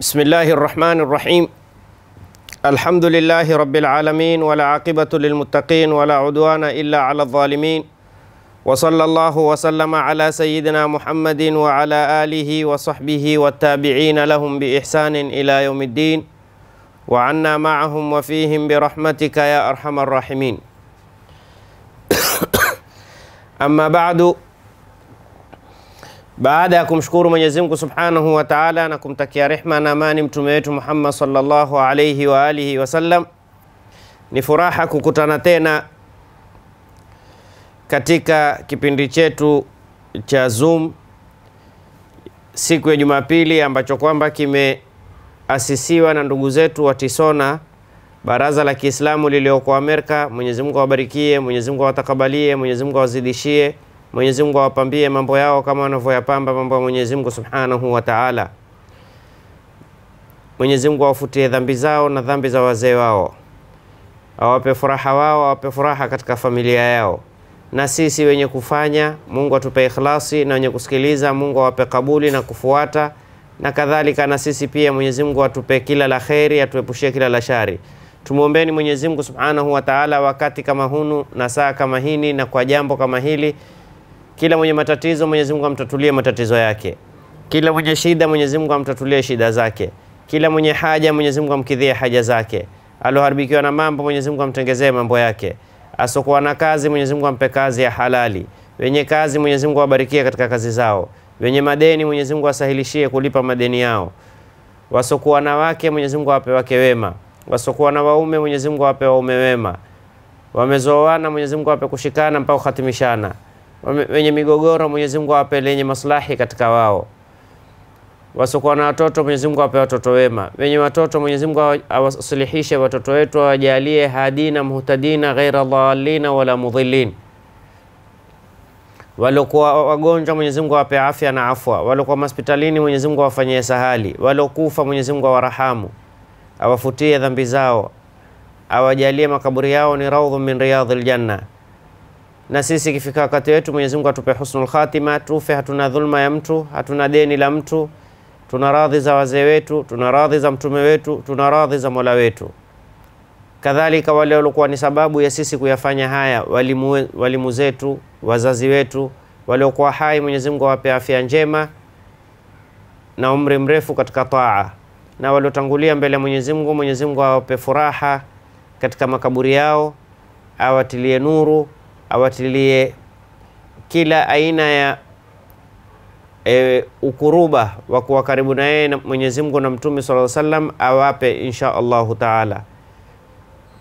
بسم الله الرحمن الرحيم الحمد لله رب العالمين ولا عاقبة للمتقين ولا عدوان إلا على الظالمين وصلى الله وسلم على سيدنا محمد وعلى آله وصحبه والتابعين لهم بإحسان إلى يوم الدين وعنا معهم وفيهم برحمتك يا أرحم الراحمين أما بعد Baada ya kumshukuru Mwenyezi Mungu Subhanahu wa Ta'ala na kumtakia rehma na amani mtume wetu Muhammad sallallahu alayhi wa alihi wasallam, ni furaha kukutana tena katika kipindi chetu cha Zoom siku ya Jumapili ambacho kwamba kimeasisiwa na ndugu zetu wa Tisona, baraza la Kiislamu lilioko Amerika. Mwenyezi Mungu awabarikie, Mwenyezi Mungu awatakabalie, Mwenyezi Mungu awazidishie Mwenyezi Mungu awapambie mambo yao kama wanavyoyapamba mambo ya Mwenyezi Mungu Subhanahu wa Ta'ala. Mwenyezi Mungu awafutie dhambi zao na dhambi za wazee wao, awape furaha wao, awape furaha katika familia yao. Na sisi wenye kufanya, Mungu atupe ikhlasi, na wenye kusikiliza, Mungu awape kabuli na kufuata, na kadhalika. Na sisi pia, Mwenyezi Mungu atupe kila la kheri, atuepushie kila la shari. Tumwombeni Mwenyezi Mungu Subhanahu wa Ta'ala wakati kama hunu na saa kama hini na kwa jambo kama hili kila mwenye matatizo Mwenyezi Mungu amtatulie matatizo yake. Kila mwenye shida Mwenyezi Mungu amtatulie shida zake. Kila mwenye haja Mwenyezi Mungu amkidhie haja zake. Aloharibikiwa na mambo Mwenyezi Mungu amtengezee mambo yake. Asokuwa na kazi Mwenyezi Mungu ampe kazi ya halali. Wenye kazi Mwenyezi Mungu awabarikie katika kazi zao. Wenye madeni Mwenyezi Mungu asahilishie kulipa madeni yao. Wasokuwa na wake Mwenyezi Mungu awape wake wema. Wasokuwa na waume Mwenyezi Mungu awape waume wema. Wamezoana Mwenyezi Mungu awape kushikana mpaka kuhatimishana wenye migogoro Mwenyezi Mungu awape lenye maslahi katika wao. Wasiokuwa na watoto Mwenyezi Mungu awape watoto wema. Wenye watoto Mwenyezi Mungu awasulihishe watoto wetu, awajalie hadina muhtadina ghaira dhalina wala mudhillin. Waliokuwa wagonjwa Mwenyezi Mungu awape afya na afwa. Waliokuwa hospitalini Mwenyezi Mungu awafanyie sahali. Waliokufa Mwenyezi Mungu awarahamu, awafutie dhambi zao, awajalie makaburi yao ni raudhu min riyadhil janna na sisi ikifika wakati wetu Mwenyezi Mungu atupe husnul khatima, tufe hatuna dhulma ya mtu, hatuna deni la mtu, tuna radhi za wazee wetu, tuna radhi za mtume wetu, tuna radhi za Mola wetu. Kadhalika wale waliokuwa ni sababu ya sisi kuyafanya haya, walimu, walimu zetu, wazazi wetu waliokuwa hai, Mwenyezi Mungu awape afya njema na umri mrefu katika taa, na waliotangulia mbele ya Mwenyezi Mungu, Mwenyezi Mungu awape furaha katika makaburi yao, awatilie nuru awatilie kila aina ya e, ukuruba wa kuwa karibu na yeye Mwenyezi Mungu na Mtume sallallahu alaihi awape insha Allahu taala.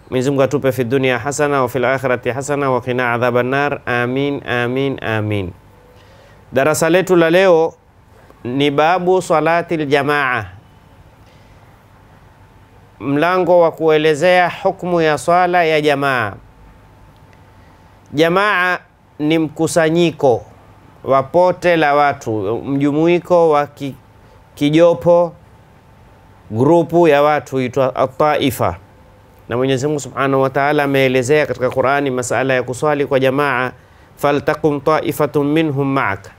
Mwenyezi Mungu atupe fi dunia hasana wa fil akhirati hasana wa qina adhaban nar. Amin, amin, amin. Darasa letu la leo ni babu salati ljamaa mlango wa kuelezea hukumu ya swala ya jamaa. Jamaa ni mkusanyiko wa pote la watu, mjumuiko wa ki, kijopo, grupu ya watu huitwa ataifa, na Mwenyezi Mungu Subhanahu wa Ta'ala ameelezea katika Qur'ani masala ya kuswali kwa jamaa, faltakum taifatun minhum ma'ak,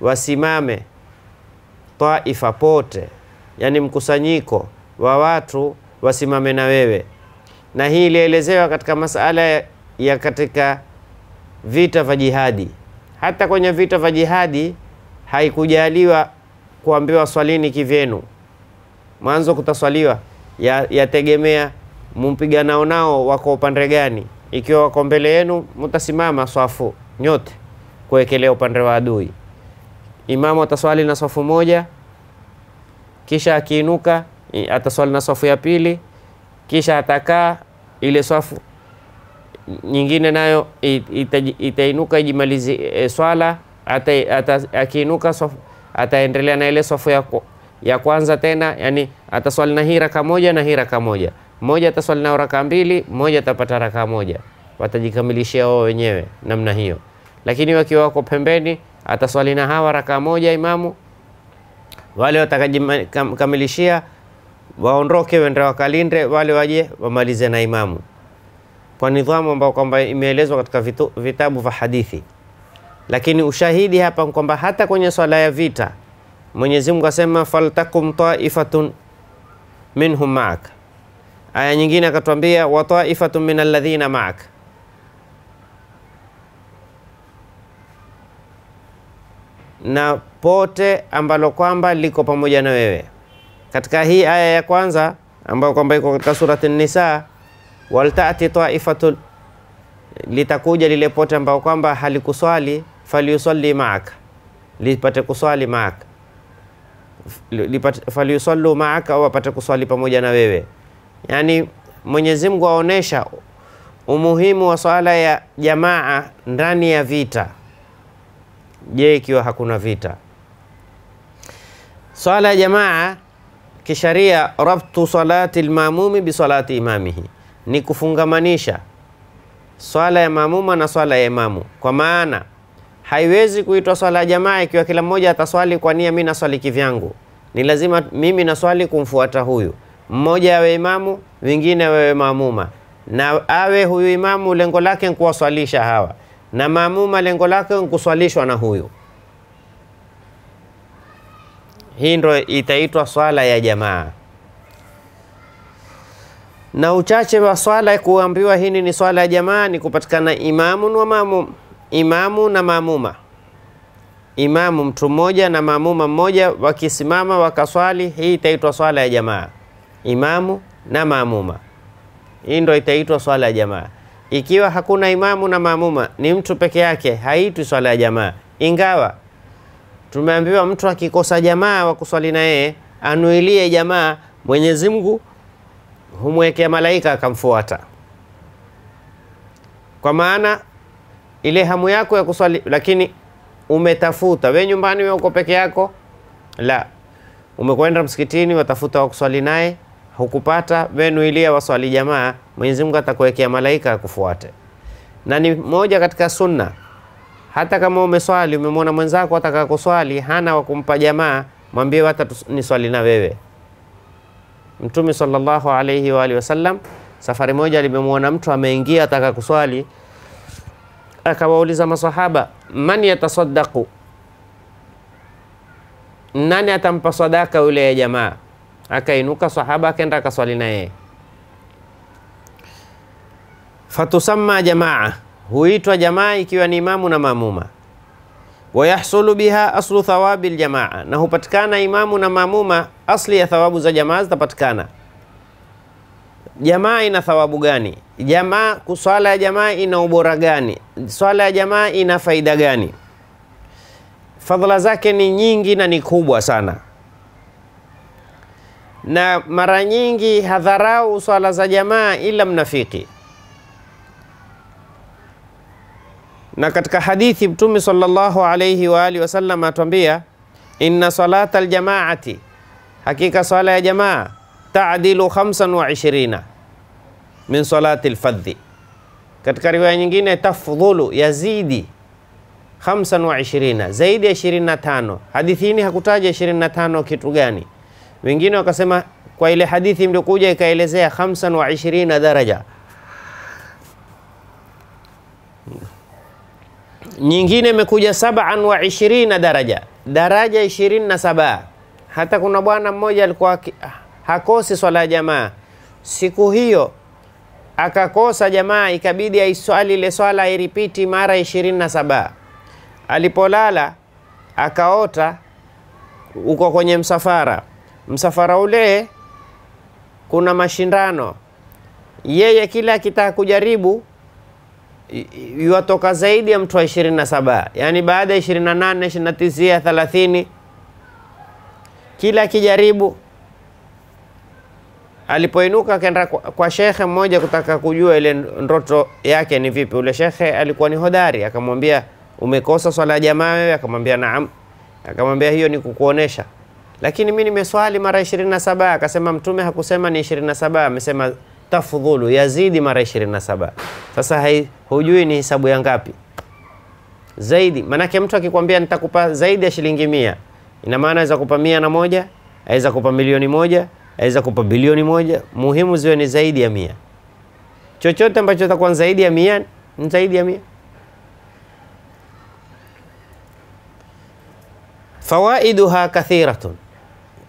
wasimame taifa pote, yani mkusanyiko wa watu wasimame na wewe, na hii ilielezewa katika masala ya katika vita vya jihadi. Hata kwenye vita vya jihadi haikujaliwa kuambiwa swalini kivyenu, mwanzo kutaswaliwa, yategemea ya mumpiganao nao wako upande gani. Ikiwa wako mbele yenu, mutasimama swafu nyote kuwekelea upande wa adui. Imamu ataswali na swafu moja, kisha akiinuka ataswali na swafu ya pili, kisha atakaa ile swafu nyingine nayo itainuka ijimalizi e, swala ata, ata, akiinuka ataendelea na ile safu ya, ya kwanza tena, yani ataswali na hii raka moja na hii raka moja, mmoja ataswali nao raka mbili, mmoja atapata raka moja, watajikamilishia wao wenyewe namna hiyo. Lakini wakiwa wako pembeni, ataswali na hawa raka moja imamu, wale watakajikamilishia waondoke, wende wakalinde, wale waje wamalize na imamu kwa nidhamu ambayo kwamba imeelezwa katika vitu, vitabu vya hadithi. Lakini ushahidi hapa kwamba hata kwenye swala ya vita Mwenyezi Mungu asema faltakum taifatun minhum maak. Aya nyingine akatwambia wa taifatun min alladhina maak. Na pote ambalo kwamba liko pamoja na wewe. Katika hii aya ya kwanza ambayo kwamba iko katika surati Nisa waltati taifatu litakuja lile pote ambao kwamba halikuswali, faliusalli maaka, lipate kuswali maaka, faliusallu maaka, au wapate kuswali pamoja na wewe. Yani Mwenyezi Mungu aonesha umuhimu wa swala ya jamaa ndani ya vita. Je, ikiwa hakuna vita, swala ya jamaa kisharia, rabtu salati lmamumi bisalati imamihi ni kufungamanisha swala ya maamuma na swala ya imamu, kwa maana haiwezi kuitwa swala ya jamaa ikiwa kila mmoja ataswali kwa nia, mimi naswali kivyangu. Ni lazima mimi naswali kumfuata huyu mmoja, awe imamu, wengine awe maamuma, na awe huyu imamu lengo lake nkuwaswalisha hawa, na maamuma lengo lake nkuswalishwa na huyu. Hii ndo itaitwa swala ya jamaa na uchache wa swala kuambiwa hini ni swala ya jamaa ni kupatikana imamu na mamu imamu na mamuma imamu mtu mmoja na mamuma mmoja wakisimama wakaswali, hii itaitwa swala ya jamaa, imamu na mamuma Hii ndio itaitwa swala ya jamaa. Ikiwa hakuna imamu na mamuma ni mtu peke yake, haitwi swala ya jamaa, ingawa tumeambiwa mtu akikosa jamaa wa kuswali na yeye anuilie jamaa Mwenyezi Mungu humwekea malaika akamfuata. Kwa maana ile hamu yako ya kuswali, lakini umetafuta we nyumbani, we uko peke yako, la umekwenda msikitini, watafuta wa kuswali naye, hukupata wenuilia, waswali jamaa, Mwenyezi Mungu atakuwekea malaika akufuate, na ni moja katika sunna. Hata kama umeswali, umemwona mwenzako atakakuswali hana wa kumpa jamaa, mwambie hata ni swali na wewe. Mtume sallallahu alaihi wa alihi wasallam safari moja limemwona mtu ameingia ataka kuswali, akawauliza masahaba, man yatasaddaqu, nani atampa sadaka yule ya jamaa? Akainuka sahaba akaenda akaswali na Fatusamma jamaa, huitwa jamaa ikiwa ni imamu na mamuma wayahsulu biha aslu thawabi ljamaa, na hupatikana imamu na mamuma asli ya thawabu za jamaa zitapatikana. Jamaa ina thawabu gani? Jamaa, swala ya jamaa ina ubora gani? Swala ya jamaa ina faida gani? Fadhila zake ni nyingi na ni kubwa sana, na mara nyingi hadharau swala za jamaa ila mnafiki Na katika hadithi Mtume sallallahu alayhi wa alihi wasallam atuambia, inna salata aljamaati, hakika swala ya jamaa taadilu 25 min salati alfadhi. Katika riwaya nyingine tafdhulu, yazidi 25 zaidi ya 25. Hadithini hakutaja 25 kitu gani. Wengine wakasema kwa ile hadithi kuja ikaelezea 25 daraja nyingine imekuja sab'an wa ishirina daraja, daraja ishirini na saba. Hata kuna bwana mmoja alikuwa hakosi swala ya jamaa, siku hiyo akakosa jamaa, ikabidi aiswali ile swala airipiti mara ishirini na saba. Alipolala akaota uko kwenye msafara, msafara ule kuna mashindano, yeye kila akitaka kujaribu yuatoka zaidi ya mtu wa 27 yani baada ya 28 29 30 kila akijaribu alipoinuka akaenda kwa, kwa shekhe mmoja kutaka kujua ile ndoto yake ni vipi. Ule shekhe alikuwa ni hodari, akamwambia umekosa swala ya jamaa wewe? Akamwambia naam. Akamwambia hiyo ni kukuonesha, lakini mi nimeswali mara 27. Akasema Mtume hakusema ni 27, amesema tafudhulu, yazidi mara 27. Sasa hai, hujui ni hisabu ya ngapi zaidi. Maanake mtu akikwambia nitakupa zaidi ya shilingi mia, ina maana aweza kupa mia na moja, aweza kupa milioni moja, aweza kupa bilioni moja. Muhimu ziwe ni zaidi ya mia. Chochote ambacho takuwa zaidi ya mia ni zaidi ya mia. Fawaiduha kathiratun,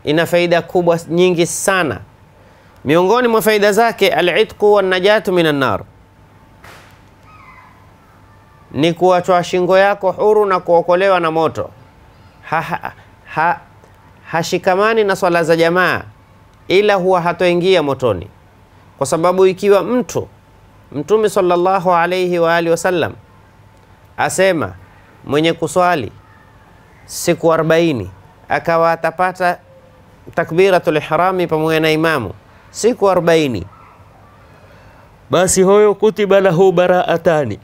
ina faida kubwa nyingi sana Miongoni mwa faida zake alitqu itqu wan-najatu ni kuachwa shingo yako huru na kuokolewa na moto. Ha, ha, ha, hashikamani na swala za jamaa, ila huwa hatoingia motoni, kwa sababu ikiwa mtu Mtume sallallahu alayhi wa alihi wasallam asema mwenye kuswali siku 40 akawa atapata takbiratul ihrami pamoja na imamu siku 40 basi hoyo kutiba lahu baraatani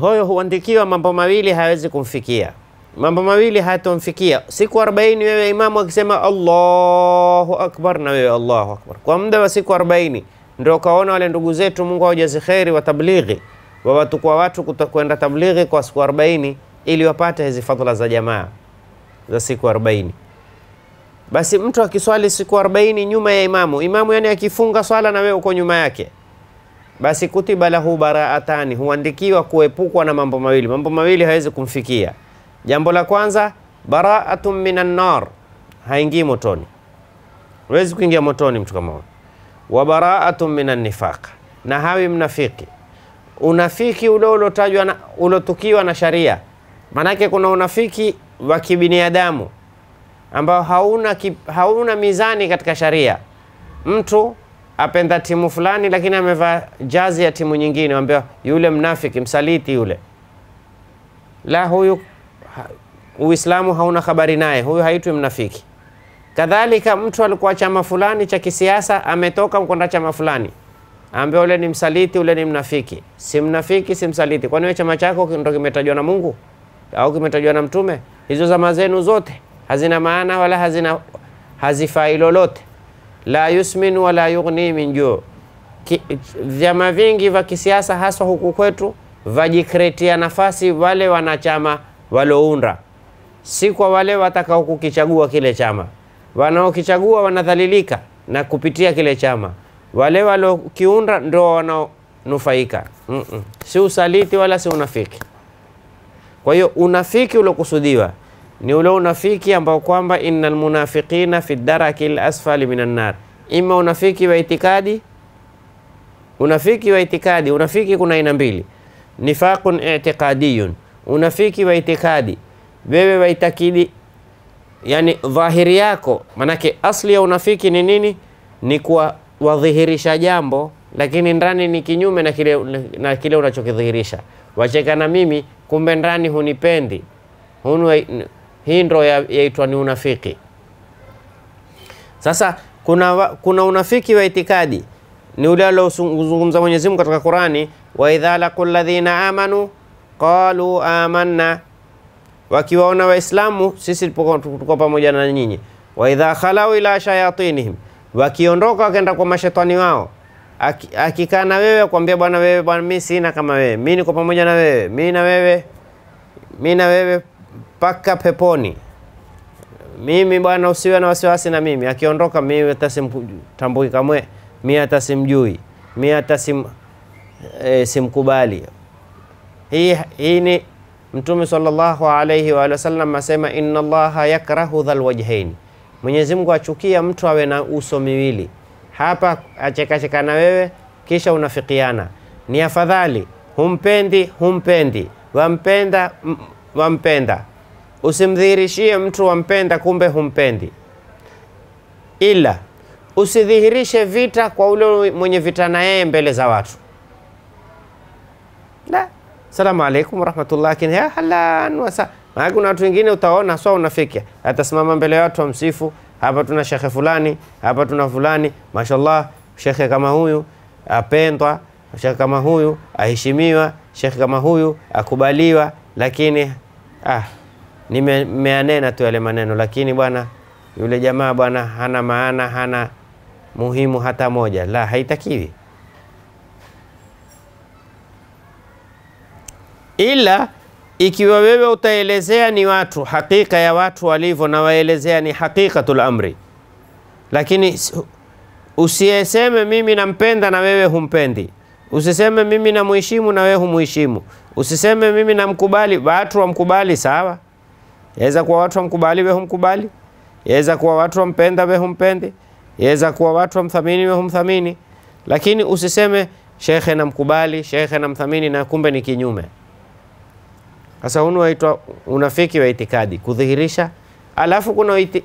hoyo huandikiwa mambo mawili hawezi kumfikia mambo mawili hayatomfikia siku 40 wewe imamu akisema Allahu akbar na wewe Allahu akbar kwa muda wa siku 40 ndio kaona wale ndugu zetu Mungu awajazi kheri wa tablighi wa watu kwa watu kwenda tablighi kwa siku 40 ili wapate hizi fadhila za jamaa za siku 40 basi mtu akiswali siku 40 nyuma ya imamu, imamu yani akifunga swala na wewe uko nyuma yake, basi kutiba lahu baraatani, huandikiwa kuepukwa na mambo mawili. Mambo mawili hawezi kumfikia. Jambo la kwanza, baraatun minan nar, haingii motoni, huwezi kuingia motoni mtu kama huyo. Wa baraatun minan nifaq, na hawi mnafiki. Unafiki ule ulotajwa ulotukiwa na sharia, maanake kuna unafiki wa kibiniadamu ambao hauna, kip, hauna mizani katika sharia. Mtu apenda timu fulani, lakini amevaa jazi ya timu nyingine, waambiwa yule mnafiki, msaliti yule. La, huyu ha, Uislamu hauna habari naye, huyu haitwi mnafiki. Kadhalika, mtu alikuwa chama fulani cha kisiasa, ametoka kwenda chama fulani, ambaye ule ni msaliti, ule ni mnafiki. Si mnafiki, si msaliti. Kwani wewe chama chako ndio kimetajwa na Mungu au kimetajwa na Mtume? Hizo zama zenu zote hazina maana wala hazina hazifai lolote, la yusmin wala yughni min juu. Vyama vingi vya kisiasa haswa huku kwetu vajikretia nafasi wale wanachama walounda, si kwa wale watakao kukichagua kile chama. Wanaokichagua wanadhalilika na kupitia kile chama, wale waliokiunda ndo wanaonufaika. Mm -mm. Si usaliti wala si unafiki. Kwa hiyo unafiki uliokusudiwa ni ule unafiki ambao kwamba innal munafiqina fi daraki lasfali minan nar, ima unafiki wa itikadi, unafiki wa itikadi. Unafiki kuna aina mbili, nifaqun i'tiqadiyun, unafiki wa itikadi, wewe waitakidi yani dhahiri yako. Manake asli ya unafiki ni nini? Ni kuwadhihirisha jambo, lakini ndani ni kinyume na kile, na kile unachokidhihirisha. Wacheka na mimi, kumbe ndani hunipendi hunu hii ndo yaitwa ya ni unafiki. Sasa kuna, kuna unafiki wa itikadi ni ule aliozungumza Mwenyezi Mungu katika Qurani, wa idha laqul ladhina amanu qalu amanna, wakiwaona Waislamu sisi tuko pamoja na nyinyi. Wa idha khalau ila shayatinihim, wakiondoka wakaenda kwa mashetani wao akikaa na wewe akwambia, bwana wewe, bwana mimi sina kama wewe, mimi niko pamoja na wewe, mimi na wewe, mimi na wewe mpaka peponi. Mimi bwana, usiwe na wasiwasi na mimi, akiondoka mimi hata simtambui kamwe, mimi hata simjui, mimi hata sim, e, simkubali. Hii, hii ni Mtume sallallahu alayhi wa sallam asema, inna Allaha yakrahu dhal wajhain, Mwenyezi Mungu achukia mtu awe na uso miwili. Hapa achekacheka na wewe kisha unafikiana, ni afadhali humpendi, humpendi, wampenda wampenda. Usimdhihirishie mtu wampenda, kumbe humpendi. Ila usidhihirishe vita kwa ule mwenye vita na yeye mbele za watu. Da. Salamu alaikum warahmatullahi lakini halan wasa. Maana kuna watu wengine utaona swa unafikia, atasimama mbele ya watu wamsifu, hapa tuna shekhe fulani, hapa tuna fulani, mashallah, shekhe kama huyu apendwa, shekhe kama huyu aheshimiwa, shekhe kama huyu akubaliwa, lakini ah, nimeanena tu yale maneno, lakini bwana yule jamaa bwana hana maana, hana muhimu hata moja. La, haitakiwi ila ikiwa wewe utaelezea ni watu hakika ya watu walivyo, na waelezea ni hakikatul amri, lakini usiyeseme mimi nampenda na wewe humpendi, usiseme mimi namuheshimu na wewe humuheshimu. Usiseme mimi namkubali, watu wamkubali, sawa. Yaweza kuwa watu wamkubali, wewe humkubali. Yaweza kuwa watu wampenda, wewe humpendi. Yaweza kuwa watu wamthamini, wewe humthamini. Lakini usiseme shekhe namkubali, shekhe namthamini na kumbe ni kinyume. Sasa hunu waitwa unafiki wa itikadi, kudhihirisha. Alafu kuna iti,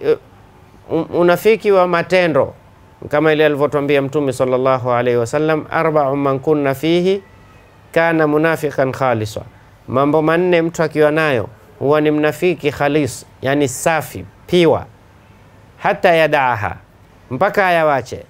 uh, unafiki wa matendo kama ile alivyotwambia Mtume sallallahu alaihi wasallam, arba'u man kunna fihi kana munafikan khaliswa, mambo manne mtu akiwa nayo huwa ni mnafiki khalis, yani safi piwa. Hata yadaaha, mpaka ayawache.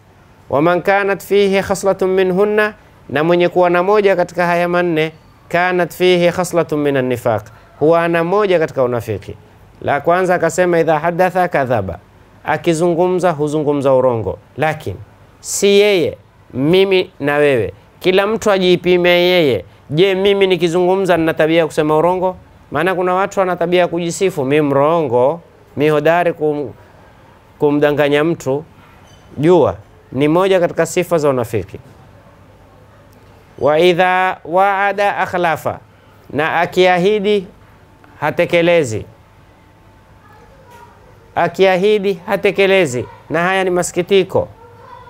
Waman kanat fihi khaslatun minhunna, na mwenye kuwa na moja katika haya manne, kanat fihi khaslatun min annifaq, huwa ana moja katika unafiki. La kwanza akasema, idha hadatha kadhaba, akizungumza huzungumza urongo, lakini si yeye, mimi na wewe kila mtu ajiipime yeye. Je, mimi nikizungumza nina tabia ya kusema urongo? Maana kuna watu wana tabia ya kujisifu, mi mrongo, mi hodari kum, kumdanganya mtu. Jua ni moja katika sifa za unafiki. Wa idha waada akhlafa, na akiahidi hatekelezi, akiahidi hatekelezi. Na haya ni masikitiko,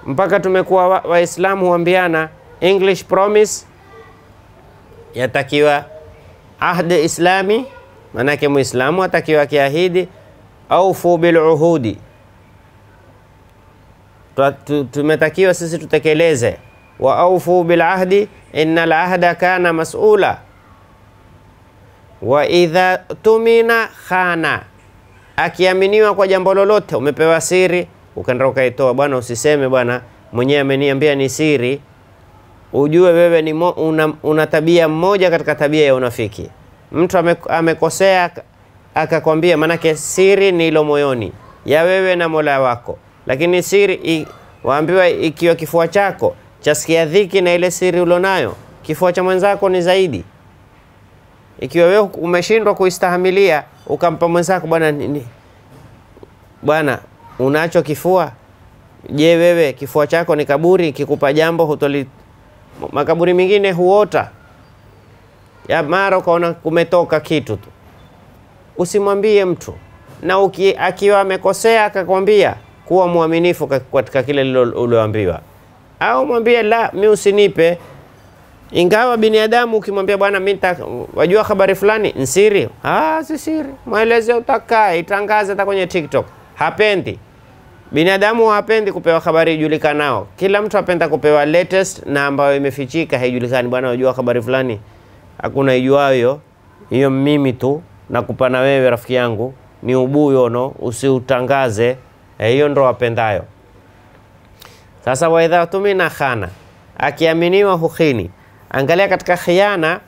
mpaka tumekuwa Waislamu wa huambiana English Promise, yatakiwa ahd islami, maanake muislamu atakiwa akiahidi, aufu bil uhudi, tumetakiwa sisi tutekeleze, wa aufu bil ahdi, lahda ahda kana mas'ula, wa idha tumina khana, akiaminiwa kwa jambo lolote, umepewa siri ukaenda ukaitoa, bwana, usiseme bwana, mwenyewe ameniambia ni siri ujue wewe ni mo, una, una tabia mmoja katika tabia ya unafiki. Mtu ame, amekosea akakwambia, manake siri ni ilo moyoni ya wewe na Mola wako, lakini siri i, waambiwa ikiwa kifua chako chasikia dhiki na ile siri ulionayo, kifua cha mwenzako ni zaidi. Ikiwa wewe umeshindwa kuistahamilia, ukampa mwenzako, bwana nini, bwana unacho kifua. Je, wewe kifua chako ni kaburi? Kikupa jambo hutoli Makaburi mengine huota ya mara ukaona kumetoka kitu tu, usimwambie mtu, na uki, akiwa amekosea akakwambia, kuwa mwaminifu katika kile ulioambiwa, au mwambie la, mi usinipe. Ingawa binadamu ukimwambia bwana, mi wajua habari fulani nsiri, ah, si siri, mweleze utakaa, itangaze hata kwenye TikTok, hapendi. Binadamu hawapendi kupewa habari ijulikanao. Kila mtu apenda kupewa latest na ambayo imefichika haijulikani. Bwana, unajua habari fulani, hakuna ijuayo hiyo, mimi tu nakupa na wewe rafiki yangu, ni ubuyo no, usiutangaze. Eh, hiyo ndo wapendayo. Sasa waidha tumina khana, akiaminiwa hukini. Angalia katika khiana,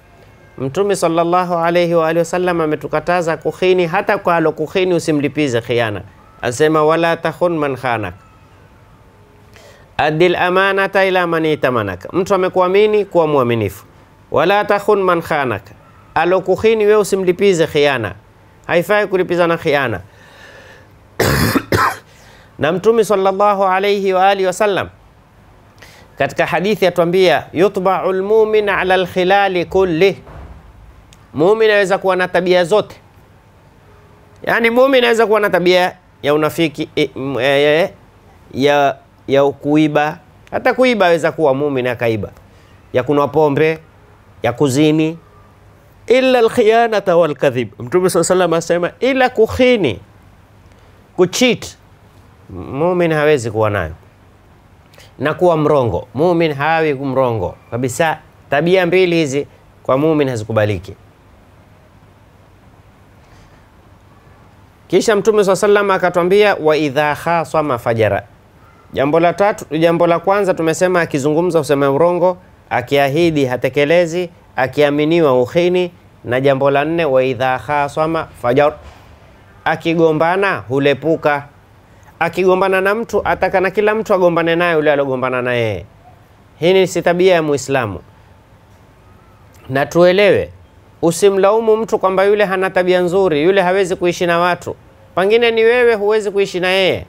Mtume sallallahu alayhi wa alihi wasallam ametukataza kukhini, hata kwa alokukhini usimlipize khiana. Asema wala takhun man khanak, adil amanata ila man itamanaka, mtu amekuamini kuwa mwaminifu. Wala takhun man khanak, alokuhini wewe usimlipize khiana, haifai kulipizana khiana. na Mtume sallallahu alayhi wa alihi wasallam katika hadithi yatuambia, yutbau lmumin ala lkhilali kulli. mumin aweza kuwa na tabia zote, yani mumin aweza kuwa na tabia ya unafiki e, e, ya, ya kuiba hata kuiba aweza kuwa mumin akaiba, ya kunwa pombe, ya kuzini, illa alkhiyanata walkadhib. Mtume saa salam asema ila kukhini, kuchit, mumin hawezi kuwa nayo na kuwa mrongo. mumin hawi mrongo kabisa. Tabia mbili hizi kwa mumin hazikubaliki. Kisha Mtume swalla salama akatwambia wa idha fajara. Jambo la tatu, jambo la kwanza tumesema akizungumza usema urongo, akiahidi hatekelezi, akiaminiwa ukhini, na jambo la nne wa idha khasama fajar, akigombana hulepuka. Akigombana na mtu atakana kila mtu agombane naye yule aliogombana na yeye. Hii ni si tabia ya Muislamu, na tuelewe usimlaumu mtu kwamba yule hana tabia nzuri, yule hawezi kuishi na watu. Pengine ni wewe huwezi kuishi na yeye.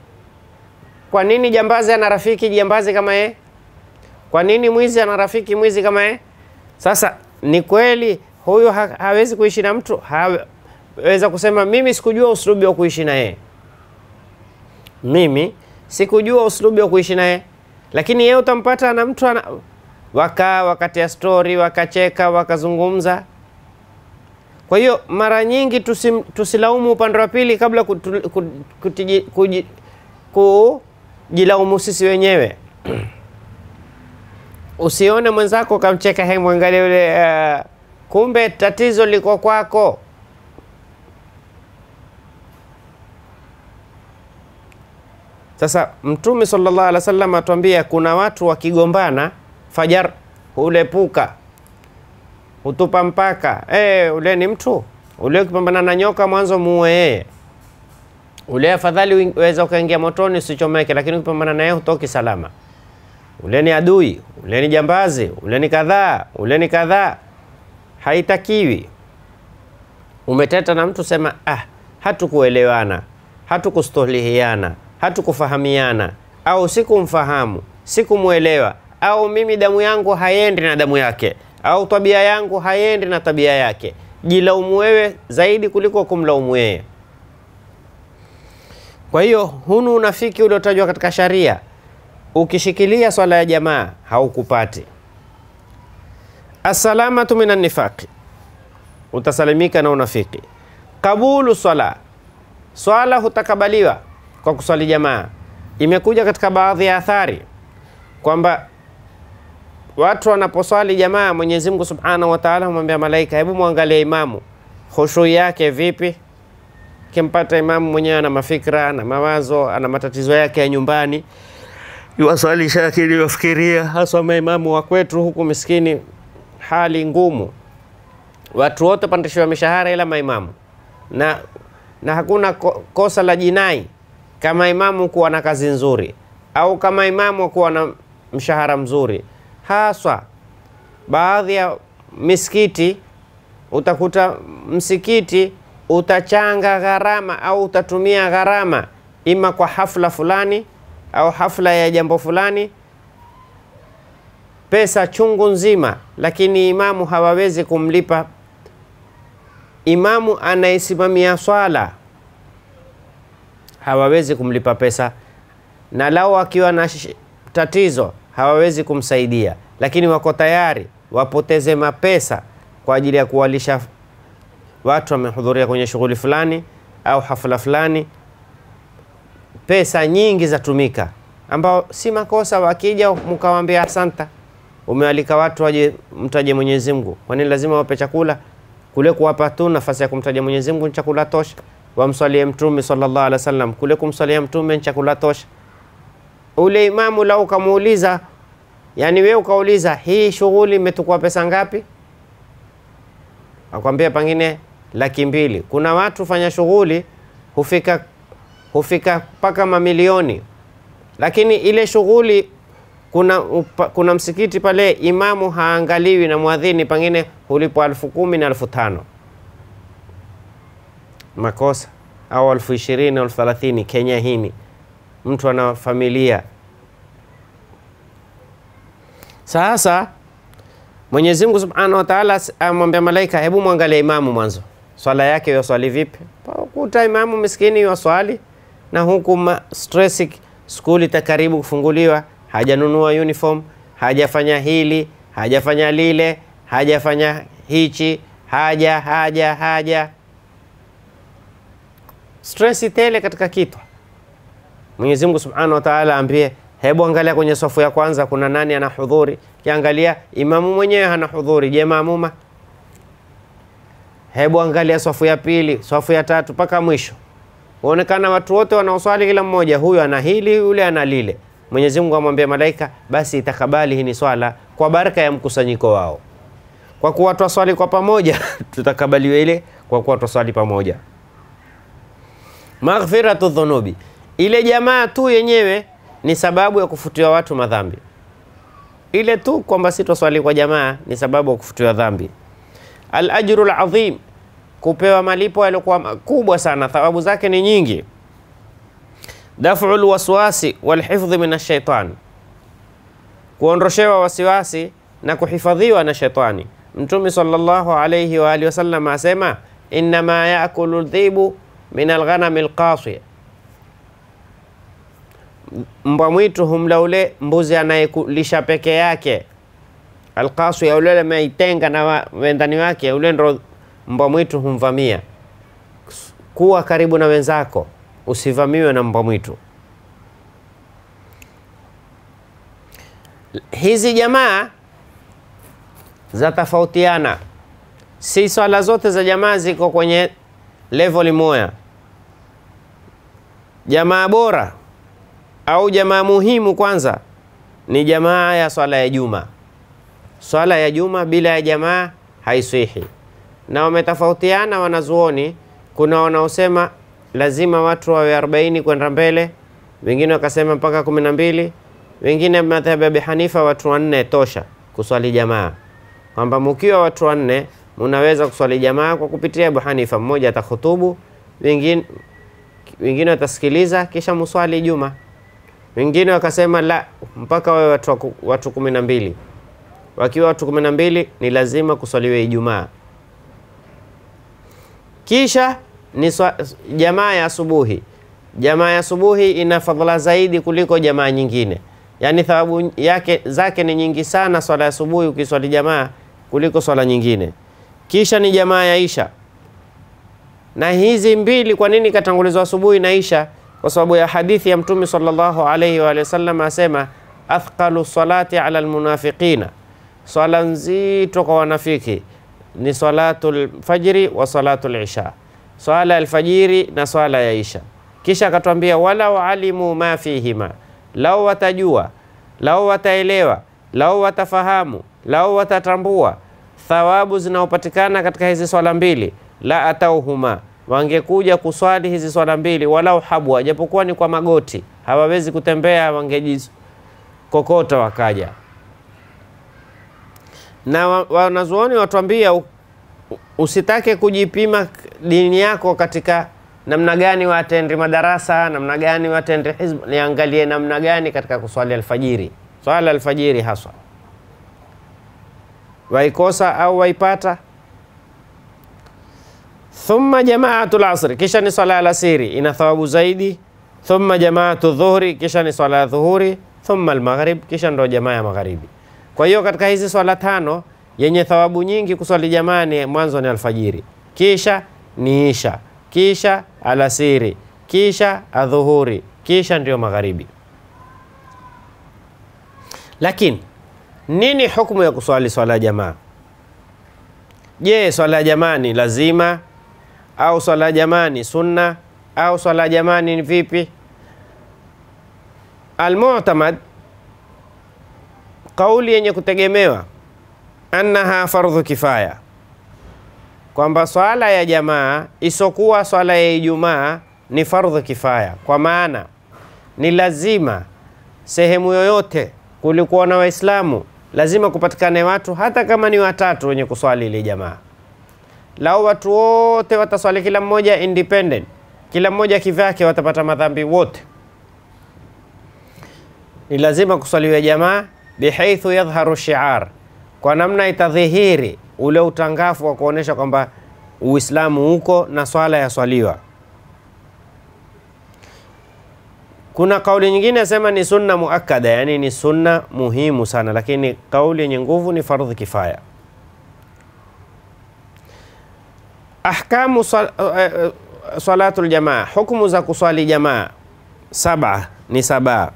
Kwa nini jambazi ana rafiki jambazi kama yeye? Kwa nini mwizi ana rafiki mwizi kama yeye? Sasa ni kweli huyu ha hawezi kuishi na mtu, haweza kusema mimi sikujua uslubi wa kuishi na yeye, mimi sikujua uslubi wa kuishi na yeye. Lakini yeye utampata na mtu ana wakaa wakatia stori, wakacheka, wakazungumza kwa hiyo mara nyingi tusim, tusilaumu upande wa pili kabla kutu, kujilaumu sisi wenyewe. Usione mwenzako kamcheka, hemu mwangalie yule uh, kumbe tatizo liko kwako. Sasa Mtume sallallahu alaihi wasallam atuambia kuna watu wakigombana, fajar hulepuka hutupa mpaka e, eh, ule ni mtu ule. Ukipambana na nyoka mwanzo muue yeye ule, afadhali uweza ukaingia motoni usichomeke, lakini ukipambana naye hutoki salama. Ule ni adui, ule ni jambazi, ule ni kadhaa, ule ni kadhaa. Haitakiwi umeteta na mtu sema, ah, hatukuelewana, hatukustolihiana, hatukufahamiana, au sikumfahamu, sikumwelewa, au mimi damu yangu haiendi na damu yake au tabia yangu haiendi na tabia yake, jilaumu wewe zaidi kuliko kumlaumu yeye. Kwa hiyo hunu unafiki uliotajwa katika sharia, ukishikilia swala ya jamaa haukupati. Assalamatu minan nifaqi, utasalimika na unafiki. Kabulu swala, swala hutakabaliwa kwa kuswali jamaa. Imekuja katika baadhi ya athari kwamba watu wanaposwali jamaa, Mwenyezi Mungu Subhanahu wataala Ta'ala humwambia malaika, hebu mwangalie imamu hushui yake vipi. Kimpata imamu mwenyewe ana mafikra, ana mawazo, ana matatizo yake ya nyumbani, yuwaswalisha akili, yuwafikiria, haswa maimamu wa kwetu huku miskini, hali ngumu. Watu wote pandishiwa mishahara ila maimamu na, na hakuna kosa la jinai kama imamu kuwa na kazi nzuri au kama imamu kuwa na mshahara mzuri haswa baadhi ya misikiti utakuta msikiti utachanga gharama au utatumia gharama ima kwa hafla fulani au hafla ya jambo fulani, pesa chungu nzima, lakini imamu hawawezi kumlipa. Imamu anayesimamia swala hawawezi kumlipa pesa, na lao akiwa na tatizo hawawezi kumsaidia, lakini wako tayari wapoteze mapesa kwa ajili ya kuwalisha watu wamehudhuria kwenye shughuli fulani au hafla fulani. Pesa nyingi zatumika, ambao si makosa. Wakija mkawambia asanta, umewalika watu waje mtaje Mwenyezi Mungu, lazima wape chakula? Kule kuwapa tu nafasi ya kumtaja Mwenyezi Mungu ni chakula tosha. Wamswalie Mtume sallallahu alaihi wasallam, kule kumswalia Mtume ni chakula tosha ule imamu lau ukamuuliza, yani we ukauliza hii shughuli imetukua pesa ngapi, akwambia pangine laki mbili. Kuna watu fanya shughuli hufika hufika mpaka mamilioni, lakini ile shughuli kuna, upa, kuna msikiti pale imamu haangaliwi na mwadhini, pengine hulipo alfu kumi na alfu tano makosa au alfu ishirini alfu thalathini Kenya hini mtu ana familia. Sasa Mwenyezi Mungu Subhanahu wa Ta'ala amwambia malaika, hebu mwangalia imamu mwanzo, swala yake yoswali vipi? Kuta imamu miskini yoswali na huku stress, skuli takaribu kufunguliwa, hajanunua uniform, hajafanya hili, hajafanya lile, hajafanya hichi, haja haja haja, stress tele katika kitwa Mwenyezi Mungu Subhanahu wa Ta'ala aambie, hebu angalia kwenye safu ya kwanza kuna nani ana hudhuri. Kiangalia imamu mwenyewe hana hudhuri, je, maamuma? Hebu angalia safu ya pili, safu ya tatu mpaka mwisho. Waonekana watu wote wanaoswali kila mmoja huyu ana hili, yule ana lile. Mwenyezi Mungu amwambia malaika, basi itakabali hii ni swala kwa baraka ya mkusanyiko wao. Kwa kuwa twaswali kwa pamoja tutakabaliwa ile kwa kuwa twaswali pamoja. Maghfiratu dhunubi ile jamaa tu yenyewe ni sababu ya kufutiwa watu madhambi. Ile tu kwamba sitoswali kwa jamaa ni sababu ya kufutiwa dhambi. Al ladhim kupewa malipo yaliokuwa makubwa sana, thawabu zake ni nyingi. Dafu lwaswasi walhifdhi min ashaitan, kuondoshewa wasiwasi na kuhifadhiwa na shetani. Mtume sallallahu alayhi wa alihi wasallam asema, innama yakulu dhibu min alghanami alqasi mbwa mwitu humla ule mbuzi anayekulisha peke yake. Alkasu ya ule ameitenga na wendani wake, ule ndo mbwa mwitu humvamia. Kuwa karibu na wenzako, usivamiwe na mbwa mwitu. Hizi jamaa za tofautiana, si swala zote za jamaa ziko kwenye level moja. Jamaa bora au jamaa muhimu kwanza ni jamaa ya swala ya juma. Swala ya juma bila ya jamaa haiswihi, na wametofautiana wanazuoni. Kuna wanaosema lazima watu wawe 40 kwenda mbele, wengine wakasema mpaka 12, wengine madhhabu ya Abi Hanifa watu wanne tosha kuswali jamaa, kwamba mkiwa watu wanne munaweza kuswali jamaa kwa kupitia Abu Hanifa, mmoja atakhutubu, wengine wengine watasikiliza, kisha muswali juma. Wengine wakasema la, mpaka wawe watu, watu kumi na mbili. Wakiwa watu kumi na mbili ni lazima kuswaliwe Ijumaa, kisha ni jamaa ya asubuhi. Jamaa ya asubuhi ina fadhila zaidi kuliko jamaa nyingine, yaani thawabu yake zake ni nyingi sana swala ya asubuhi ukiswali jamaa kuliko swala nyingine. Kisha ni jamaa ya isha, na hizi mbili kwa nini katangulizwa asubuhi na isha? kwa sababu ya hadithi ya Mtume sallallahu alaihi wa sallam asema, athqalu salati ala almunafiqina, swala nzito kwa wanafiki ni salatu lfajiri wa salatu lisha, swala lfajiri na swala ya isha. Kisha akatwambia walau alimu ma fihima, lau watajua, lau wataelewa, lau watafahamu, lau watatambua thawabu zinaopatikana katika hizi swala mbili, la atauhuma wangekuja kuswali hizi swala mbili, walau habwa, japokuwa ni kwa magoti, hawawezi kutembea, wangejikokota wakaja. Na wanazuoni watuambia usitake kujipima dini yako katika namna gani watendi madarasa, namna gani watendi hizbu niangalie namna gani katika kuswali alfajiri, swala alfajiri haswa waikosa au waipata thumma jamaatu lasri, kisha ni swala ya alasiri ina thawabu zaidi. Thumma jamaatu dhuhri, kisha ni swala ya dhuhuri. Thumma almaghrib, kisha ndo jamaa ya magharibi. Kwa hiyo katika hizi swala tano yenye thawabu nyingi kuswali jamaa ni mwanzo ni alfajiri, kisha ni isha, kisha alasiri, kisha adhuhuri, kisha ndio magharibi. Lakini nini hukumu ya kuswali swala jamaa? Je, swala ya jamaa ni lazima au swala jamaa ni sunna au swala jamani ni vipi? Almu'tamad, kauli yenye kutegemewa annaha fardhu kifaya, kwamba swala ya jamaa isokuwa swala ya Ijumaa ni fardhu kifaya, kwa maana ni lazima sehemu yoyote kulikuwa na Waislamu lazima kupatikane watu hata kama ni watatu wenye kuswali ile jamaa lao watu wote wataswali kila mmoja independent, kila mmoja kivyake, watapata madhambi wote. Ni lazima kuswaliwe jamaa, bihaithu yadhharu shiar, kwa namna itadhihiri ule utangafu wa kuonesha kwamba Uislamu uko na swala yaswaliwa. Kuna kauli nyingine yasema ni sunna muakkada, yani ni sunna muhimu sana, lakini kauli yenye nguvu ni fardhi kifaya. Ahkamu sal, uh, salatul jamaa, hukumu za kuswali jamaa saba ni saba.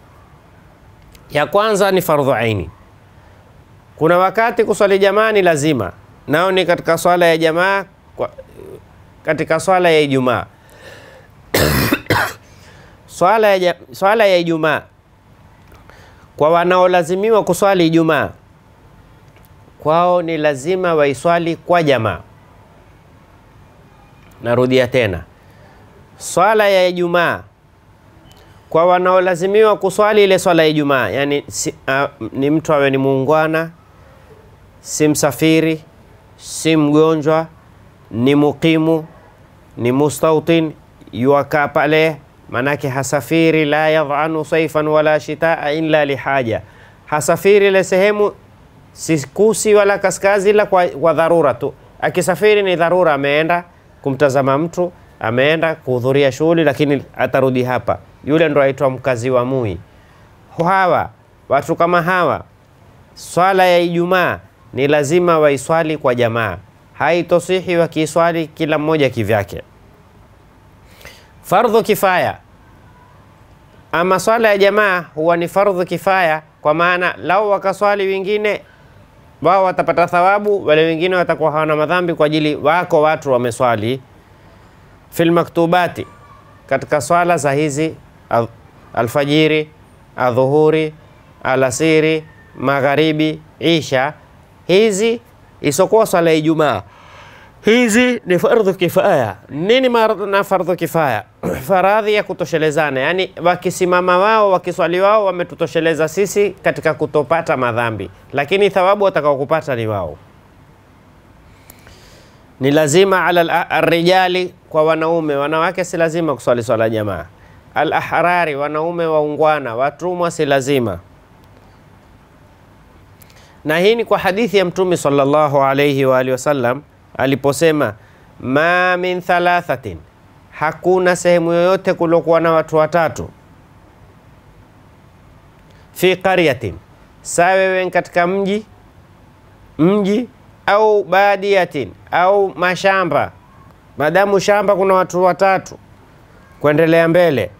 Ya kwanza ni fardhu aini. Kuna wakati kuswali jamaa ni lazima, nao ni katika swala ya jamaa, katika swala ya Ijumaa swala ya Ijumaa kwa wanaolazimiwa kuswali Ijumaa kwao ni lazima waiswali kwa jamaa narudia tena, swala ya Ijumaa kwa wanaolazimiwa kuswali ile swala ya Ijumaa, yani si, a, uh, ni mtu awe ni muungwana, si msafiri, si mgonjwa, ni mukimu, ni mustautin, yuwakaa pale, manake hasafiri. La yadhanu saifan wala shitaa illa lihaja, hasafiri ile sehemu sikusi wala kaskazi, ila kwa, kwa dharura tu. Akisafiri ni dharura, ameenda kumtazama mtu ameenda kuhudhuria shughuli, lakini atarudi hapa, yule ndo aitwa mkazi wa mui. Hawa watu kama hawa, swala ya Ijumaa ni lazima waiswali kwa jamaa, haitosihi wakiiswali kila mmoja kivyake. Fardhu kifaya ama swala ya jamaa huwa ni fardhu kifaya, kwa maana lau wakaswali wengine wao watapata thawabu, wale wengine watakuwa hawana madhambi, kwa ajili wako watu wameswali fil maktubati, katika swala za hizi alfajiri, adhuhuri, alasiri, magharibi, isha, hizi isokuwa swala ya Ijumaa hizi ni fardhu kifaya. Nini maana fardhu kifaya? Faradhi ya kutoshelezana, yani wakisimama wao wakiswali wao wametutosheleza sisi katika kutopata madhambi, lakini thawabu watakaokupata ni wao. Ni lazima ala rijali, kwa wanaume. Wanawake si lazima kuswali swala jamaa. Al ahrari, wanaume waungwana. Watumwa si lazima na hii ni kwa hadithi ya Mtume sallallahu alayhi wa alihi wasallam wa aliposema ma min thalathatin, hakuna sehemu yoyote kulokuwa na watu watatu. Fi qaryatin, sa wen katika mji mji au badiyatin au mashamba, madamu shamba kuna watu watatu. Kuendelea mbele,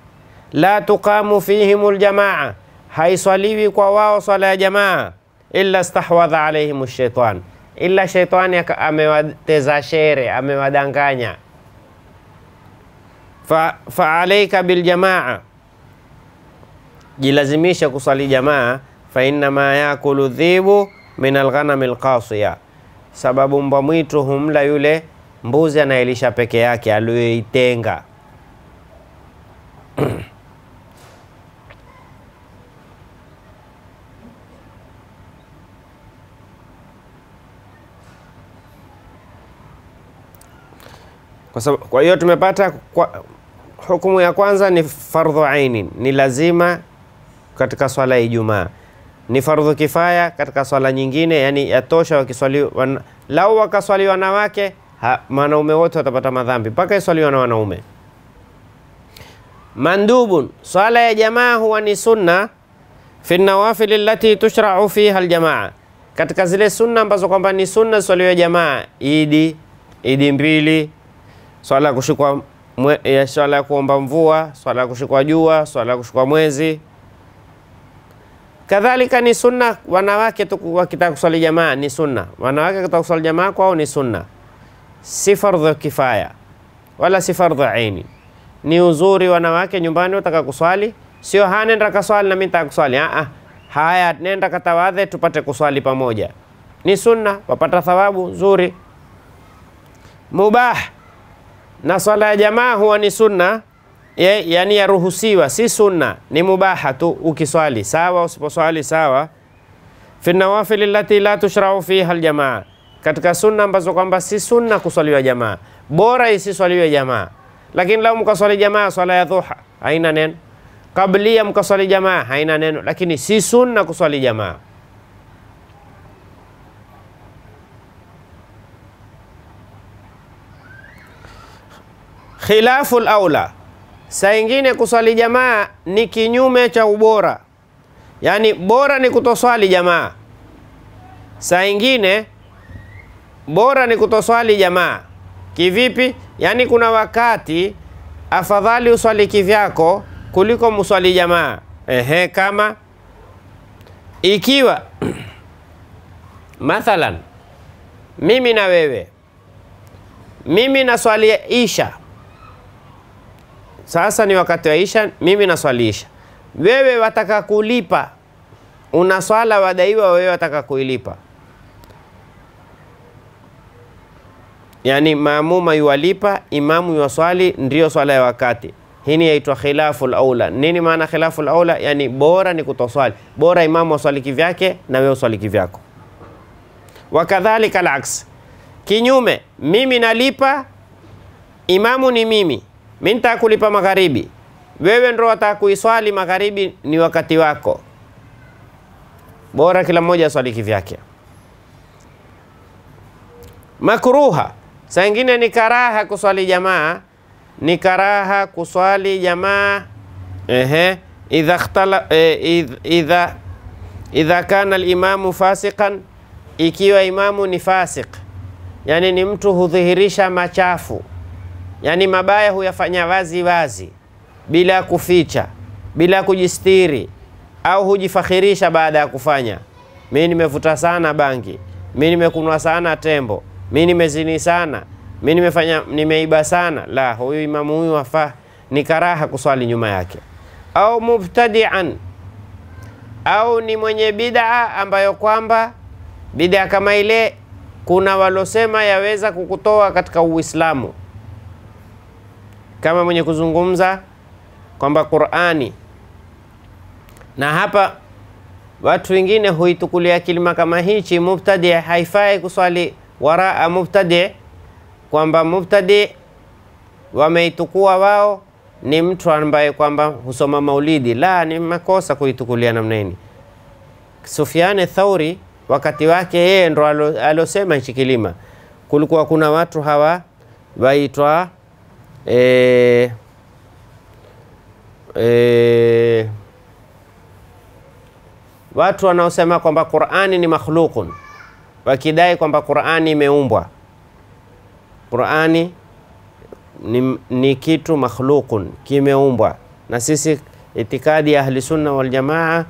la tuqamu fihimul jamaa, haiswaliwi kwa wao swala ya jamaa, illa stahwadha alaihim shaitan ila shetani amewateza shere, amewadanganya. Fa, fa biljamaa, jilazimisha kusali jamaa. Fa innama yakulu dhibu min alghanami alqasiya, sababu mbwa mwitu humla yule mbuzi anayelisha peke yake aliyoitenga Kwa sababu kwa hiyo tumepata kwa, hukumu ya kwanza ni fardhu aini, ni lazima katika swala ya Ijumaa, ni fardhu kifaya katika swala nyingine, yani yatosha wakiswali wan, lau wakaswali wanawake wanaume wote watapata madhambi mpaka iswaliwa na wanaume. Mandubun, swala ya jamaa huwa ni sunna fi nawafil lati tushrau fiha aljamaa, katika zile sunna ambazo kwamba ni sunna swaliwa jamaa, idi idi mbili swala ya kushikwa ya e, swala ya kuomba mvua, swala ya kushikwa jua, swala ya kushikwa mwezi. Kadhalika ni sunna wanawake tu wakitaka kuswali jamaa ni sunna, wanawake wakitaka kuswali jamaa kwao ni sunna, si fardhu kifaya wala si fardhu aini. Ni uzuri wanawake nyumbani wataka kuswali, sio ha, nenda kaswali na mimi nataka kuswali. Ah ah. haya nenda katawadhe tupate kuswali pamoja, ni sunna, wapata thawabu nzuri. Mubah na swala ya jamaa huwa ni sunna ye, yani yaruhusiwa, si sunna, ni mubaha tu ukiswali sawa, usiposwali sawa. fi nawafili lati la tushrau fiha aljamaa, katika sunna ambazo kwamba si sunna kuswaliwa jamaa, bora isiswaliwe jamaa. Lakini lau mkaswali jamaa swala ya dhuha haina neno, kablia mkaswali jamaa haina neno, lakini si sunna kuswali jamaa. khilaful aula, saa ingine kuswali jamaa ni kinyume cha ubora, yaani bora ni kutoswali jamaa, saa ingine bora ni kutoswali jamaa. Kivipi? Yaani kuna wakati afadhali uswali kivyako kuliko muswali jamaa. Ehe, kama ikiwa mathalan mimi na wewe, mimi naswali isha sasa ni wakati wa isha, mimi naswaliisha Wewe wataka kulipa, una swala wadaiwa, wewe wataka kuilipa. yani maamuma yuwalipa, imamu yuwaswali, ndio swala ya wakati. Hii ni yaitwa khilafu laula Nini maana khilafu laula? Yani bora ni kutoswali, bora imamu waswali kivyake na wewe uswali kivyako. Wakadhalika alaks, kinyume, mimi nalipa, imamu ni mimi mimi kulipa magharibi, wewe ndo watakuiswali magharibi, ni wakati wako. Bora kila mmoja aswali kivyake. Makruha saa ingine ni karaha kuswali jamaa, ni karaha kuswali jamaa. Ehe, idha khtala, e, idha idha kana alimamu fasiqan, ikiwa imamu ni fasik, yani ni mtu hudhihirisha machafu yani mabaya huyafanya wazi wazi bila kuficha, bila kujistiri au hujifakhirisha baada ya kufanya. Mi nimevuta sana bangi, mi nimekunwa sana tembo, mi nimezini sana, mi nimefanya, nimeiba sana. La, huyu imamu huyu wafa ni karaha kuswali nyuma yake. Au mubtadian, au ni mwenye bidaa ambayo kwamba bidaa kama ile kuna walosema yaweza kukutoa katika Uislamu kama mwenye kuzungumza kwamba Qur'ani, na hapa watu wengine huitukulia kilima kama hichi mubtadi, haifai kuswali waraa mubtadi, kwamba mubtadi wameitukua wao ni mtu ambaye kwamba husoma maulidi. La, ni makosa kuitukulia namna hii. Sufyan Thauri wakati wake yeye ndo alosema hichi kilima, kulikuwa kuna watu hawa waitwa eh, eh, watu wanaosema kwamba Qur'ani ni makhluqun wakidai kwamba Qur'ani imeumbwa. Qur'ani ni, ni kitu makhluqun, kimeumbwa. Na sisi itikadi ya ahlisunna waljamaa wal jamaa,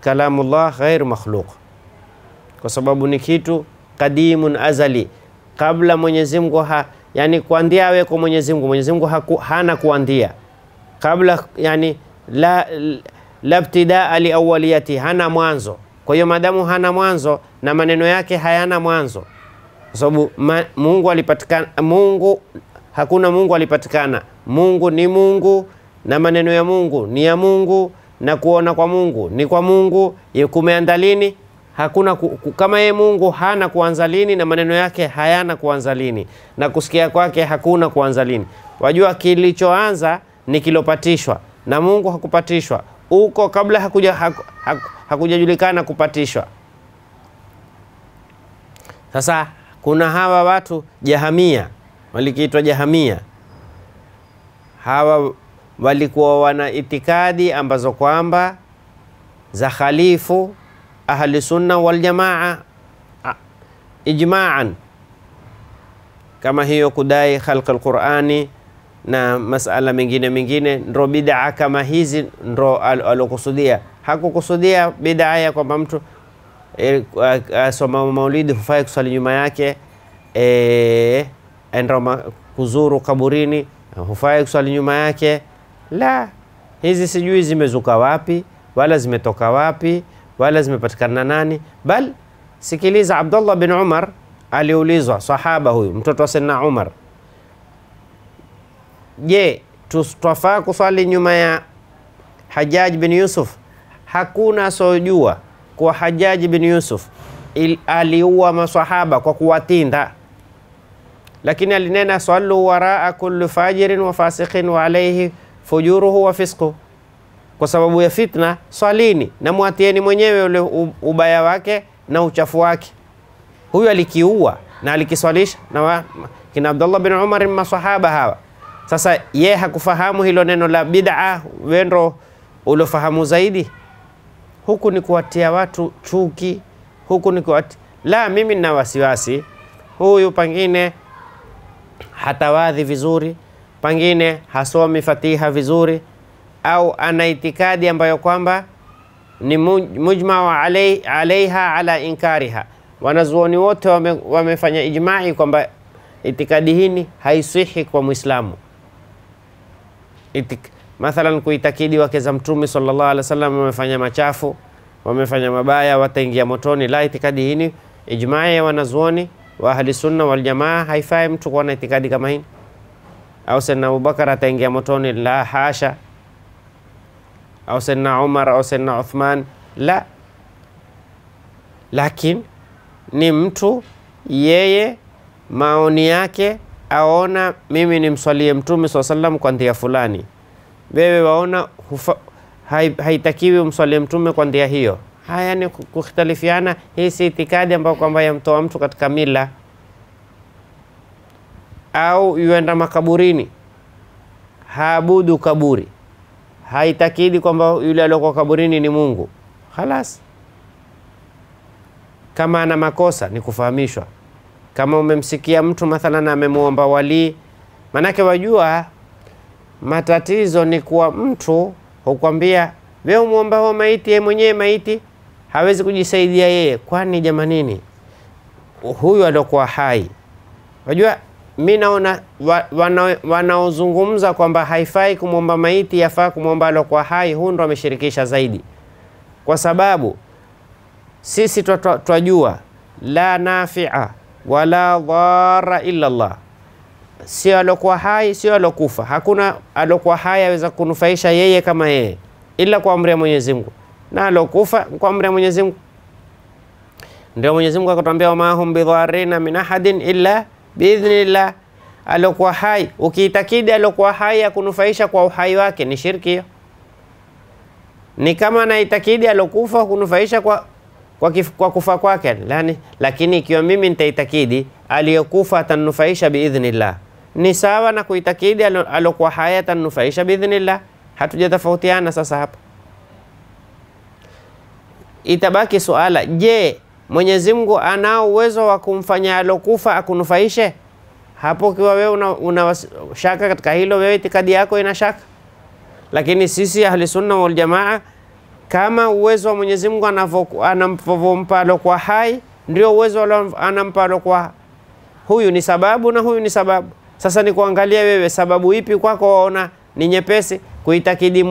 kalamullah ghairu makhluq, kwa sababu ni kitu kadimun azali, kabla Mwenyezi Mungu yani kuandia wewe kwa Mwenyezi Mungu. Mwenyezi Mungu hana kuandia kabla, yani la, la btidaa liawaliyati awaliyati, hana mwanzo. Kwa hiyo madamu hana mwanzo na maneno yake hayana mwanzo, kwa sababu Mungu alipatikana, Mungu hakuna Mungu alipatikana. Mungu ni Mungu na maneno ya Mungu ni ya Mungu na kuona kwa Mungu ni kwa Mungu. kumeandalini hakuna ku, ku, kama yeye Mungu hana kuanza lini na maneno yake hayana kuanza lini na kusikia kwake hakuna kuanza lini. Wajua kilichoanza ni kilopatishwa na Mungu hakupatishwa uko kabla hakuja, haku, haku, hakujajulikana kupatishwa. Sasa kuna hawa watu Jahamia walikiitwa Jahamia. Hawa walikuwa wana itikadi ambazo kwamba za khalifu ahli sunna wal jamaa ijma'an kama hiyo kudai khalqi lqurani na masala mengine mengine, ndo bid'a kama hizi ndo alokusudia. Hakukusudia bid'a ya kwamba mtu e, asoma maulidi hufai kuswali nyuma yake e, enda kuzuru kaburini hufai kuswali nyuma yake. La, hizi sijui zimezuka wapi wala zimetoka wapi wala zimepatikana nani? Bal sikiliza, Abdullah bin Umar aliulizwa, sahaba huyu mtoto wa Sayyidina Umar, je, twafaa kuswali nyuma ya hajaj bin Yusuf? Hakuna asojua kuwa Hajjaj bin Yusuf aliua maswahaba kwa kuwatinda, lakini alinena sallu waraa kulli fajirin wa fasiqin wa alayhi fujuruhu wa fisku kwa sababu ya fitna, swalini na mwatieni mwenyewe ule ubaya wake na uchafu wake. Huyu alikiua na alikiswalisha na wa, kina Abdullah bin Umar, masahaba hawa. Sasa ye hakufahamu hilo neno la bid'a, wendo ulofahamu zaidi. Huku ni kuwatia watu chuki, huku ni kuwatia la, mimi nina wasiwasi huyu, pangine hatawadhi vizuri, pangine hasomi fatiha vizuri au ana itikadi ambayo kwamba ni mujmau alay, alaiha ala inkariha. Wanazuoni wote wame, wamefanya ijmai kwamba itikadi hini haisihi kwa Mwislamu. Itik, mathalan kuitakidi wake za Mtume sallallahu alaihi wasallam wamefanya machafu, wamefanya mabaya, wataingia motoni. La, itikadi hini ijmai ya wanazuoni wa ahli sunna wal jamaa haifai mtu kuwa na itikadi kama hini, au sena Abubakar ataingia motoni. La hasha au saidna Umar au saidna Uthman la, lakini ni mtu yeye maoni yake aona mimi nimswalie mtume saa salam kwa ndia fulani, wewe waona hufa, hai, haitakiwi umswalie mtume kwa ndia hiyo. Haya ni kukhtalifiana. Hii si itikadi ambayo kwamba yamtoa mtu katika mila, au yuenda makaburini haabudu kaburi haitakidi kwamba yule aliyokuwa kaburini ni Mungu, halas. Kama ana makosa ni kufahamishwa. Kama umemsikia mtu mathalan amemwomba walii, manake wajua matatizo ni kuwa mtu hukwambia we umwomba maiti, yeye mwenyewe maiti hawezi kujisaidia yeye. Kwani jamanini, huyu aliokuwa hai wajua mi naona wa, wana, wanaozungumza kwamba haifai kumwomba maiti, yafaa kumwomba alokuwa hai, huu ndo ameshirikisha zaidi, kwa sababu sisi twajua la nafia wala dhara illa sio alokuwa hai, sio alokufa. Hakuna alokuwa hai aweza kunufaisha yeye kama yeye, ila kwa amri ya Mwenyezi Mungu, na alokufa kwa amri ya Mwenyezi Mungu. Ndio Mwenyezi Mungu akatuambia, wamahum bidharina min ahadin illa biidhnillah alokuwa hai ukiitakidi alokuwa hai akunufaisha kwa uhai wake ni shirki hiyo ni kama naitakidi alokufa kunufaisha kwa kwa, kif, kwa kufa kwake lani lakini ikiwa mimi nitaitakidi aliyokufa atanufaisha biidhnillah ni sawa na kuitakidi alokuwa hai atanufaisha biidhnillah hatujatofautiana sasa hapa itabaki suala je Mwenyezi Mungu anao uwezo wa kumfanya alokufa akunufaishe? Hapo ukiwa wewe una, una shaka katika hilo, wewe itikadi yako ina shaka. Lakini sisi ahli sunna wal jamaa, kama uwezo wa Mwenyezi Mungu anampa alokuwa hai, ndio uwezo anampa alokuwa huyu ni sababu na huyu ni sababu. Sasa ni kuangalia wewe sababu ipi kwako waona ni nyepesi kuitakidi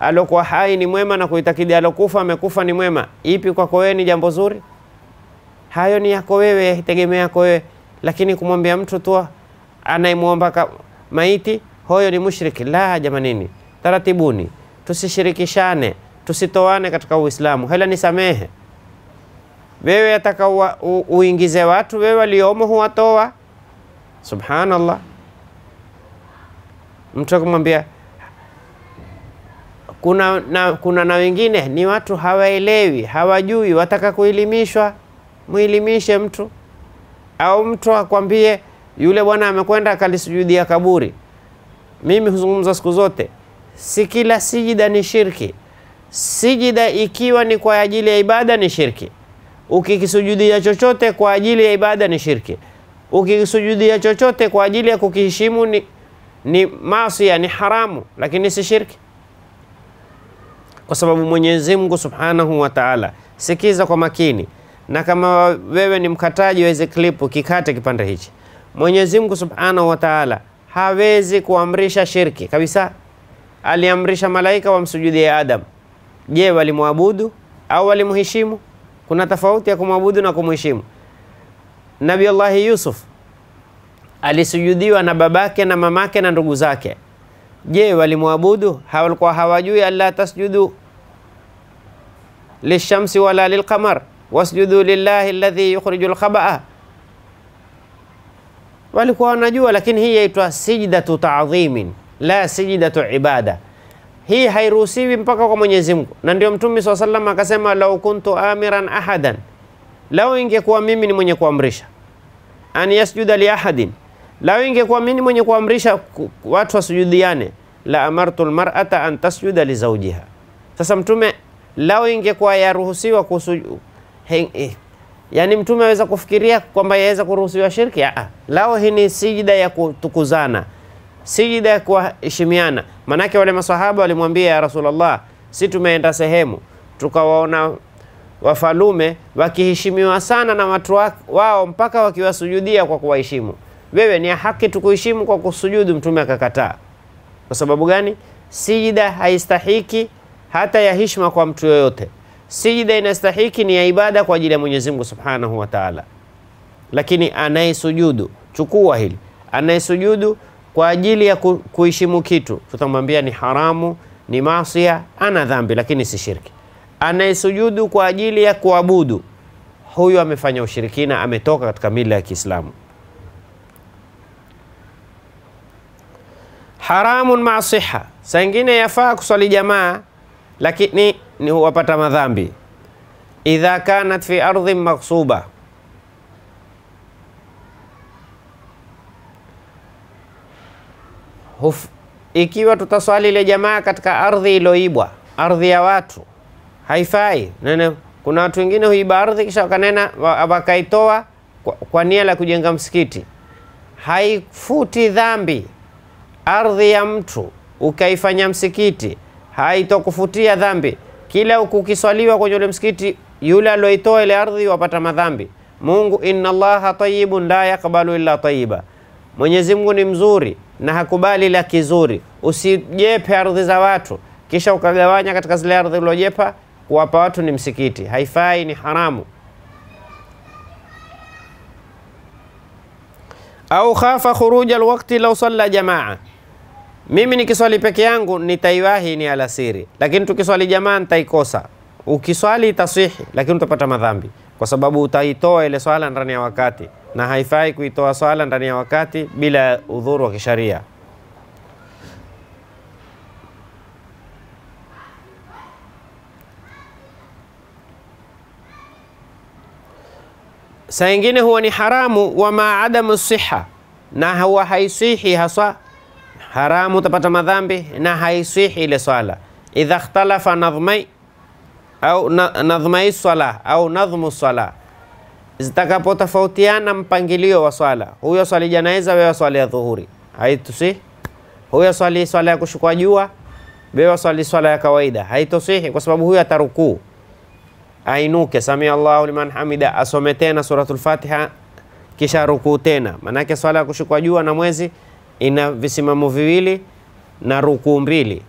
alokuwa hai ni mwema na kuitakidi alokufa amekufa ni mwema, ipi kwako wewe ni jambo zuri? hayo ni yako wewe, yategemea yako wewe, lakini kumwambia mtu tu anayemwomba maiti hoyo ni mushriki, la jamanini, taratibuni, tusishirikishane, tusitoane katika Uislamu. Hela ni samehe wewe, ataka uingize watu wewe waliomo huwatoa. Subhanallah, mtu akamwambia kuna na, kuna na wengine ni watu hawaelewi, hawajui, wataka kuelimishwa mwilimishe mtu, au mtu akwambie yule bwana amekwenda akalisujudia kaburi. Mimi huzungumza siku zote, si kila sijida ni shirki. Sijida ikiwa ni kwa ajili ya ibada ni shirki. Ukikisujudia chochote kwa ajili ya ibada ni shirki. Ukikisujudia chochote kwa ajili ya kukiheshimu ni, ni masia, ni haramu, lakini si shirki, kwa sababu Mwenyezi Mungu Subhanahu wa Ta'ala, sikiza kwa makini na kama wewe ni mkataji wa hizi klipu, kikate kipande hichi. Mwenyezi Mungu Subhanahu wa Ta'ala hawezi kuamrisha shirki kabisa. Aliamrisha malaika wamsujudie Adam. Je, walimwabudu au walimheshimu? Kuna tofauti ya kumwabudu na kumheshimu. Nabi Allahi Yusuf alisujudiwa na babake na mamake na ndugu zake. Je, walimwabudu? Hawalikuwa hawajui alla tasjudu lishamsi wala lilqamar wasjudu lillahi alladhi yukhrijul khaba'a. Walikuwa wanajua, lakini hii yaitwa sijdatu ta'dhimin, la sijdatu ibada. Hii hairuhusiwi mpaka kwa Mwenyezi Mungu, na ndio Mtume swalla sallam akasema, lau kuntu amiran ahadan, lau ingekuwa mimi ni mwenye kuamrisha an yasjuda li ahadin, lau ingekuwa mimi ni mwenye kuamrisha watu wasujudiane, la amartu almar'ata an tasjuda li zawjiha. Sasa Mtume lau ingekuwa yaruhusiwa Eh. Yani mtume aweza kufikiria kwamba yaweza kuruhusiwa shirki? Aa, lao hii ni sijida ya kutukuzana, sijida ya kuheshimiana. Manake wale maswahaba walimwambia ya Rasulullah, si tumeenda sehemu tukawaona wafalume wakiheshimiwa sana na watu wao mpaka wakiwasujudia kwa kuwaheshimu. Wewe ni haki tukuheshimu kwa kusujudu? Mtume akakataa. Kwa sababu gani? Sijida haistahiki hata ya heshima kwa mtu yoyote. Sijida inastahiki ni ya ibada kwa ajili ya Mwenyezi Mungu Subhanahu wa Ta'ala, lakini anayesujudu, chukua hili, anayesujudu kwa ajili ya ku, kuheshimu kitu tutamwambia ni haramu, ni masia, ana dhambi, lakini si shirki. Anayesujudu kwa ajili ya kuabudu, huyu amefanya ushirikina, ametoka katika mila ya Kiislamu. Haramun masiha, saa ingine yafaa kuswali jamaa, lakini ni wapata madhambi. Idha kanat fi ardhin maghsuba, ikiwa tutaswali ile jamaa katika ardhi iloibwa, ardhi ya watu haifai. Nene, kuna watu wengine huiba ardhi kisha wakanena wakaitoa kwa, kwa nia la kujenga msikiti, haifuti dhambi. Ardhi ya mtu ukaifanya msikiti haitokufutia dhambi kila kukiswaliwa kwenye ule msikiti, yule alioitoa ile ardhi wapata madhambi. Mungu, inna llaha tayyibun la yakbalu illa tayyiba, Mwenyezi Mungu ni mzuri na hakubali la kizuri. Usijepe ardhi za watu kisha ukagawanya katika zile ardhi uliojepa kuwapa watu ni msikiti, haifai, ni haramu. Au khafa khuruja lwakti lau salla jamaa mimi nikiswali peke yangu nitaiwahi ni alasiri, lakini tukiswali jamaa nitaikosa. Ukiswali itaswihi, lakini utapata madhambi kwa sababu utaitoa ile swala ndani ya wakati, na haifai kuitoa swala ndani ya wakati bila udhuru wa kisharia. Saa ingine huwa ni haramu, wama adamu siha, na huwa haisihi haswa haramu, utapata madhambi na haiswihi ile swala. Idha ikhtalafa nadhmai au nadhmai swala au nadhmu swala, zitakapotofautiana mpangilio wa swala, huyo swali janaiza, wewe swali ya dhuhuri, haitusi Huyo swali swala ya kushukua jua, wewe swali swala ya kawaida, haitosihi kwa sababu huyo atarukuu, ainuke, samia Allahu liman hamida, asome tena suratul Fatiha kisha rukuu tena, maanake swala ya kushukua jua na mwezi ina visimamo viwili na rukuu mbili.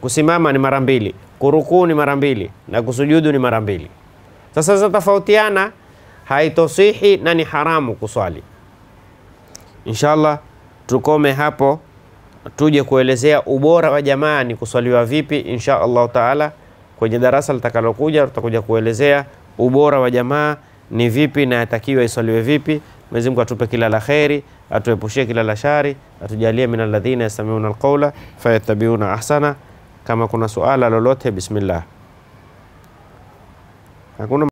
Kusimama ni mara mbili, kurukuu ni mara mbili na kusujudu ni mara mbili. Sasa zatofautiana, haitosihi na ni haramu kuswali. Inshallah tukome hapo, tuje kuelezea ubora wa jamaa ni kuswaliwa vipi. Insha allahu taala kwenye darasa litakalokuja tutakuja kuelezea ubora wa jamaa ni vipi na yatakiwa iswaliwe vipi. Mwenyezi Mungu atupe kila la kheri atuepushie kila la shari, atujalie min alladhina yastamiuna alqaula fayattabiuna ahsana. Kama kuna suala lolote, bismillah. Hakuna